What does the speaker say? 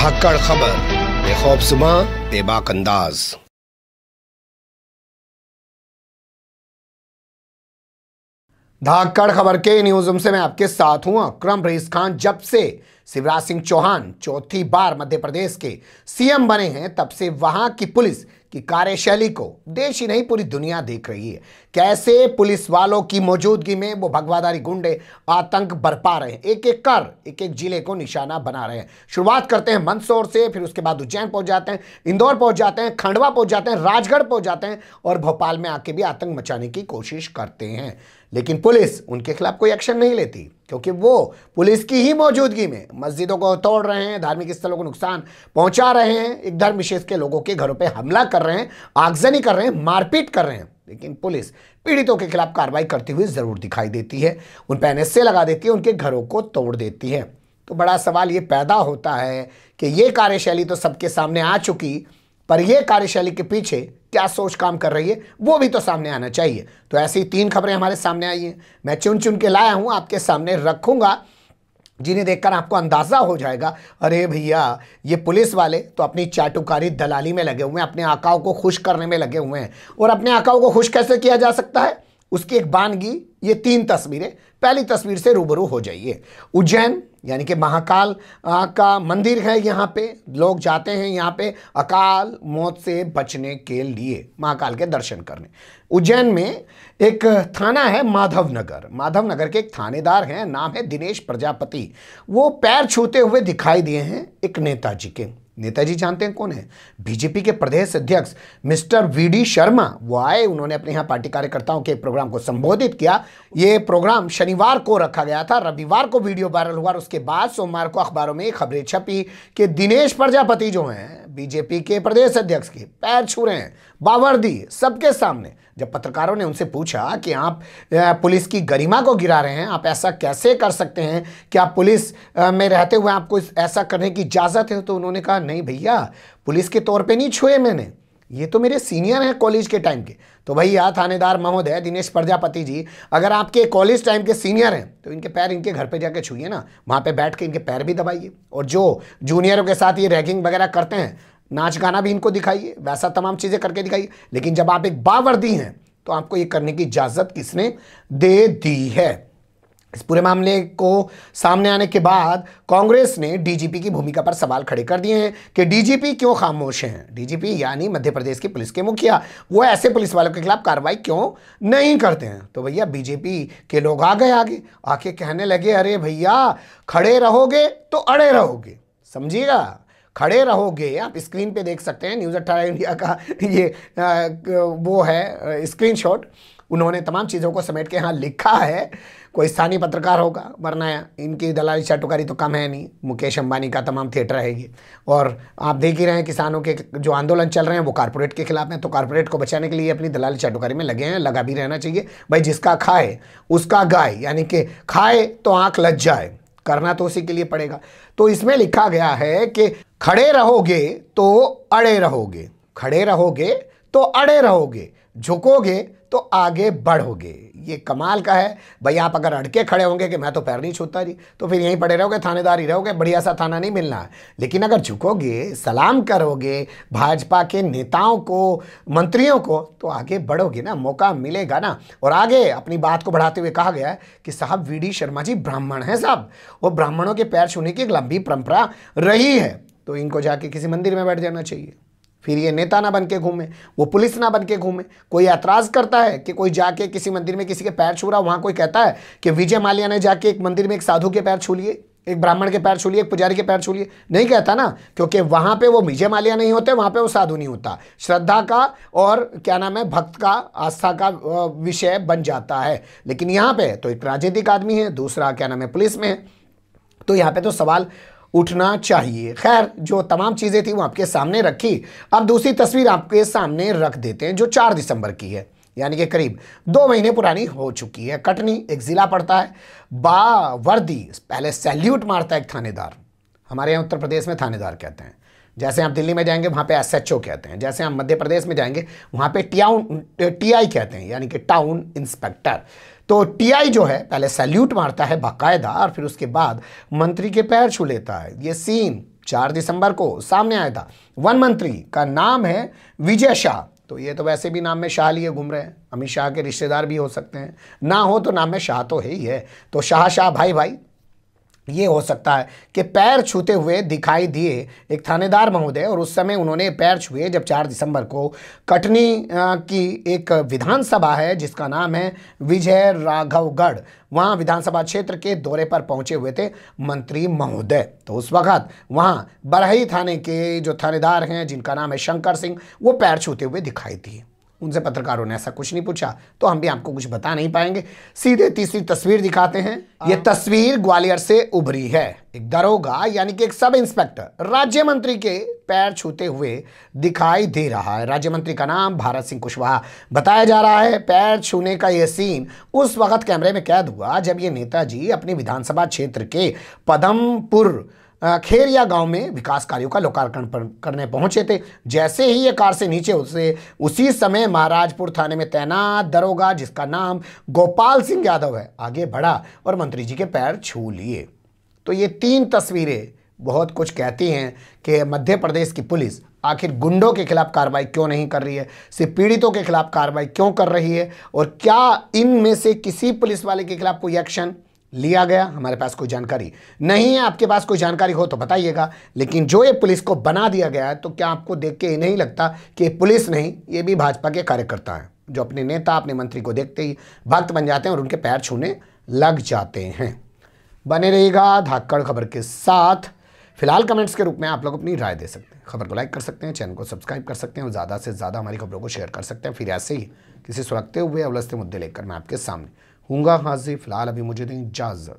धाकड़ खबर बेखौफ सुबह बेबाक अंदाज धाकड़ खबर के न्यूज से मैं आपके साथ हूं अक्रम रईस खान जब से शिवराज सिंह चौहान चौथी बार मध्य प्रदेश के सीएम बने हैं तब से वहां की पुलिस कि कार्यशैली को देश ही नहीं पूरी दुनिया देख रही है कैसे पुलिस वालों की मौजूदगी में वो भगवादारी गुंडे आतंक बरपा रहे हैं एक एक कर एक एक जिले को निशाना बना रहे हैं शुरुआत करते हैं मंदसौर से फिर उसके बाद उज्जैन पहुंच जाते हैं इंदौर पहुंच जाते हैं खंडवा पहुंच जाते हैं राजगढ़ पहुंच जाते हैं और भोपाल में आके भी आतंक मचाने की कोशिश करते हैं लेकिन पुलिस उनके खिलाफ कोई एक्शन नहीं लेती क्योंकि वो पुलिस की ही मौजूदगी में मस्जिदों को तोड़ रहे हैं धार्मिक स्थलों को नुकसान पहुंचा रहे हैं एक धर्म विशेष के लोगों के घरों पर हमला कर रहे हैं आगजनी कर रहे हैं मारपीट कर रहे हैं लेकिन पुलिस पीड़ितों के खिलाफ कार्रवाई करती हुई ज़रूर दिखाई देती है उन पर एन लगा देती है उनके घरों को तोड़ देती है तो बड़ा सवाल ये पैदा होता है कि ये कार्यशैली तो सबके सामने आ चुकी पर यह कार्यशैली के पीछे क्या सोच काम कर रही है वो भी तो सामने आना चाहिए तो ऐसी तीन खबरें हमारे सामने आई हैं मैं चुन चुन के लाया हूँ आपके सामने रखूँगा जिन्हें देखकर आपको अंदाज़ा हो जाएगा अरे भैया ये पुलिस वाले तो अपनी चाटुकारी दलाली में लगे हुए हैं अपने आकाओं को खुश करने में लगे हुए हैं और अपने आकाओं को खुश कैसे किया जा सकता है उसकी एक बानगी ये तीन तस्वीरें पहली तस्वीर से रूबरू हो जाइए उज्जैन यानी कि महाकाल का मंदिर है यहाँ पे लोग जाते हैं यहाँ पे अकाल मौत से बचने के लिए महाकाल के दर्शन करने उज्जैन में एक थाना है माधव नगर माधव नगर के एक थानेदार हैं नाम है दिनेश प्रजापति वो पैर छूते हुए दिखाई दिए हैं एक नेताजी के नेताजी जानते हैं कौन है बीजेपी के प्रदेश अध्यक्ष मिस्टर वीडी शर्मा वो आए उन्होंने अपने यहाँ पार्टी कार्यकर्ताओं के प्रोग्राम को संबोधित किया ये प्रोग्राम शनिवार को रखा गया था रविवार को वीडियो वायरल हुआ और उसके बाद सोमवार को अखबारों में खबरें छपी कि दिनेश प्रजापति जो हैं बीजेपी के प्रदेश अध्यक्ष के पैर छू रहे हैं बावर्दी सबके सामने जब पत्रकारों ने उनसे पूछा कि आप पुलिस की गरिमा को गिरा रहे हैं आप ऐसा कैसे कर सकते हैं कि आप पुलिस में रहते हुए आपको ऐसा करने की इजाज़त है तो उन्होंने कहा नहीं भैया पुलिस के तौर पे नहीं छुए मैंने ये तो मेरे सीनियर हैं कॉलेज के टाइम के तो भैया थानेदार महोदय दिनेश प्रजापति जी अगर आपके कॉलेज टाइम के सीनियर हैं तो इनके पैर इनके घर पे जाके छूए ना वहाँ पे बैठ के इनके पैर भी दबाइए और जो जूनियरों के साथ ये रैगिंग वगैरह करते हैं नाच गाना भी इनको दिखाइए वैसा तमाम चीज़ें करके दिखाइए लेकिन जब आप एक बावर्दी हैं तो आपको ये करने की इजाज़त किसने दे दी है इस पूरे मामले को सामने आने के बाद कांग्रेस ने डीजीपी की भूमिका पर सवाल खड़े कर दिए हैं कि डीजीपी क्यों खामोश हैं डीजीपी यानी मध्य प्रदेश की पुलिस के मुखिया वो ऐसे पुलिस वालों के खिलाफ कार्रवाई क्यों नहीं करते हैं तो भैया बीजेपी के लोग आ गए आगे आके कहने लगे अरे भैया खड़े रहोगे तो अड़े रहोगे समझिएगा खड़े रहोगे आप स्क्रीन पर देख सकते हैं न्यूज़ अट्ठारह इंडिया का ये वो है स्क्रीन उन्होंने तमाम चीज़ों को समेट के यहाँ लिखा है कोई स्थानीय पत्रकार होगा वरना इनकी दलाली चाटुकारी तो कम है नहीं मुकेश अंबानी का तमाम थिएटर है ये और आप देख ही रहे हैं किसानों के जो आंदोलन चल रहे हैं वो कारपोरेट के खिलाफ हैं तो कारपोरेट को बचाने के लिए अपनी दलाली चाटुकारी में लगे हैं लगा भी रहना चाहिए भाई जिसका खाए उसका गाय यानी कि खाए तो आँख लज जाए करना तो उसी के लिए पड़ेगा तो इसमें लिखा गया है कि खड़े रहोगे तो अड़े रहोगे खड़े रहोगे तो अड़े रहोगे झुकोगे तो आगे बढ़ोगे ये कमाल का है भाई आप अगर अड़के खड़े होंगे कि मैं तो पैर नहीं छूता जी तो फिर यहीं पड़े रहोगे थानेदार ही रहोगे बढ़िया सा थाना नहीं मिलना लेकिन अगर झुकोगे सलाम करोगे भाजपा के नेताओं को मंत्रियों को तो आगे बढ़ोगे ना मौका मिलेगा ना और आगे अपनी बात को बढ़ाते हुए कहा गया है कि साहब वी डी शर्मा जी ब्राह्मण हैं साहब वो ब्राह्मणों के पैर छूने की एक लंबी परंपरा रही है तो इनको जाके किसी मंदिर में बैठ जाना चाहिए फिर ये नेता ना बन के घूमे वो पुलिस ना बन के घूमे कोई ऐतराज करता है कि कोई जाके किसी मंदिर में किसी के पैर छू रहा वहाँ कोई कहता है कि विजय माल्या ने जाके एक मंदिर में एक साधु के पैर छू लिए एक ब्राह्मण के पैर छू लिए एक पुजारी के पैर छू लिए नहीं कहता ना क्योंकि वहाँ पे वो विजय माल्या नहीं होते वहाँ पर वो साधु नहीं होता श्रद्धा का और क्या नाम है भक्त का आस्था का विषय बन जाता है लेकिन यहाँ पर तो एक राजनीतिक आदमी है दूसरा क्या नाम है पुलिस में है तो यहाँ पे तो सवाल उठना चाहिए खैर जो तमाम चीज़ें थी वो आपके सामने रखी अब दूसरी तस्वीर आपके सामने रख देते हैं जो चार दिसंबर की है यानी कि करीब दो महीने पुरानी हो चुकी है कटनी एक ज़िला पड़ता है बा वर्दी पहले सैल्यूट मारता है एक थानेदार हमारे यहाँ उत्तर प्रदेश में थानेदार कहते हैं जैसे आप दिल्ली में जाएंगे वहाँ पे एस कहते हैं जैसे आप मध्य प्रदेश में जाएंगे वहाँ पे टियाउन टीआई कहते हैं यानी कि टाउन इंस्पेक्टर तो टीआई जो है पहले सैल्यूट मारता है बाकायदा और फिर उसके बाद मंत्री के पैर छू लेता है ये सीन चार दिसंबर को सामने आया था वन मंत्री का नाम है विजय शाह तो ये तो वैसे भी नाम में शाह लिए घूम रहे हैं अमित शाह के रिश्तेदार भी हो सकते हैं ना हो तो नाम में शाह तो है ही है तो शाह शाह भाई भाई ये हो सकता है कि पैर छूते हुए दिखाई दिए एक थानेदार महोदय और उस समय उन्होंने पैर छुए जब 4 दिसंबर को कटनी की एक विधानसभा है जिसका नाम है विजय राघवगढ़ वहाँ विधानसभा क्षेत्र के दौरे पर पहुंचे हुए थे मंत्री महोदय तो उस वक्त वहाँ बरही थाने के जो थानेदार हैं जिनका नाम है शंकर सिंह वो पैर छूते हुए दिखाई दिए उनसे पत्रकारों ने ऐसा कुछ नहीं पूछा तो हम भी आपको कुछ बता नहीं पाएंगे सीधे तीसरी तस्वीर दिखाते हैं यह तस्वीर ग्वालियर से उभरी है एक दरोगा यानी कि एक सब इंस्पेक्टर राज्य मंत्री के पैर छूते हुए दिखाई दे रहा है राज्य मंत्री का नाम भारत सिंह कुशवाहा बताया जा रहा है पैर छूने का यह सीन उस वक्त कैमरे में कैद हुआ जब ये नेताजी अपने विधानसभा क्षेत्र के पदमपुर खेर या गांव में विकास कार्यों का लोकार्पण करने पहुंचे थे जैसे ही ये कार से नीचे उसे उसी समय महाराजपुर थाने में तैनात दरोगा जिसका नाम गोपाल सिंह यादव है आगे बढ़ा और मंत्री जी के पैर छू लिए तो ये तीन तस्वीरें बहुत कुछ कहती हैं कि मध्य प्रदेश की पुलिस आखिर गुंडों के खिलाफ कार्रवाई क्यों नहीं कर रही है सिर्फ पीड़ितों के खिलाफ कार्रवाई क्यों कर रही है और क्या इनमें से किसी पुलिस वाले के खिलाफ कोई एक्शन लिया गया हमारे पास कोई जानकारी नहीं है आपके पास कोई जानकारी हो तो बताइएगा लेकिन जो ये पुलिस को बना दिया गया है तो क्या आपको देख के नहीं लगता कि पुलिस नहीं ये भी भाजपा के कार्यकर्ता हैं जो अपने नेता अपने मंत्री को देखते ही भक्त बन जाते हैं और उनके पैर छूने लग जाते हैं बने रहेगा धाकड़ खबर के साथ फिलहाल कमेंट्स के रूप में आप लोग अपनी राय दे सकते हैं खबर को लाइक कर सकते हैं चैनल को सब्सक्राइब कर सकते हैं और ज़्यादा से ज़्यादा हमारी खबरों को शेयर कर सकते हैं फिर ऐसे ही किसी सुरखते हुए अवलस्ते मुद्दे लेकर मैं आपके सामने هونغا هازي في العالبي مجدين جاز